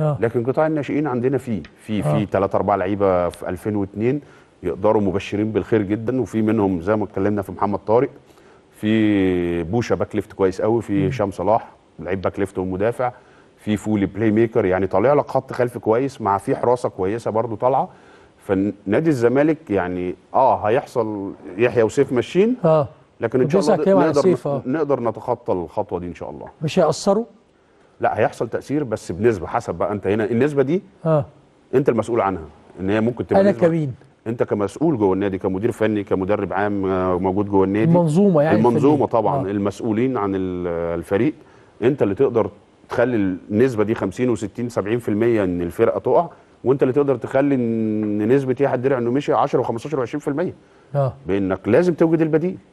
آه. لكن قطاع الناشئين عندنا فيه في في ثلاث آه. اربع لعيبه في 2002 يقدروا مبشرين بالخير جدا وفي منهم زي ما اتكلمنا في محمد طارق في بوشا باك ليفت كويس قوي في هشام صلاح لعيب باك ليفت ومدافع في فولي بلاي ميكر يعني طالع لك خط خلف كويس مع في حراسه كويسه برده طالعه فنادي الزمالك يعني اه هيحصل يحيى وسيف ماشيين اه لكن ان شاء الله نقدر آه. نقدر نتخطى الخطوه دي ان شاء الله مش هيأثروا لا هيحصل تاثير بس بنسبه حسب بقى انت هنا النسبه دي اه انت المسؤول عنها ان هي ممكن تبقى انا كمين انت كمسؤول جوه النادي كمدير فني كمدرب عام آه، موجود جوه النادي المنظومه يعني المنظومه طبعا آه. المسؤولين عن آه، الفريق انت اللي تقدر تخلي النسبه دي 50 و60 70% ان الفرقه تقع وانت اللي تقدر تخلي ان نسبه يحيى الدرع انه مشي 10 و15 و20% اه بانك لازم توجد البديل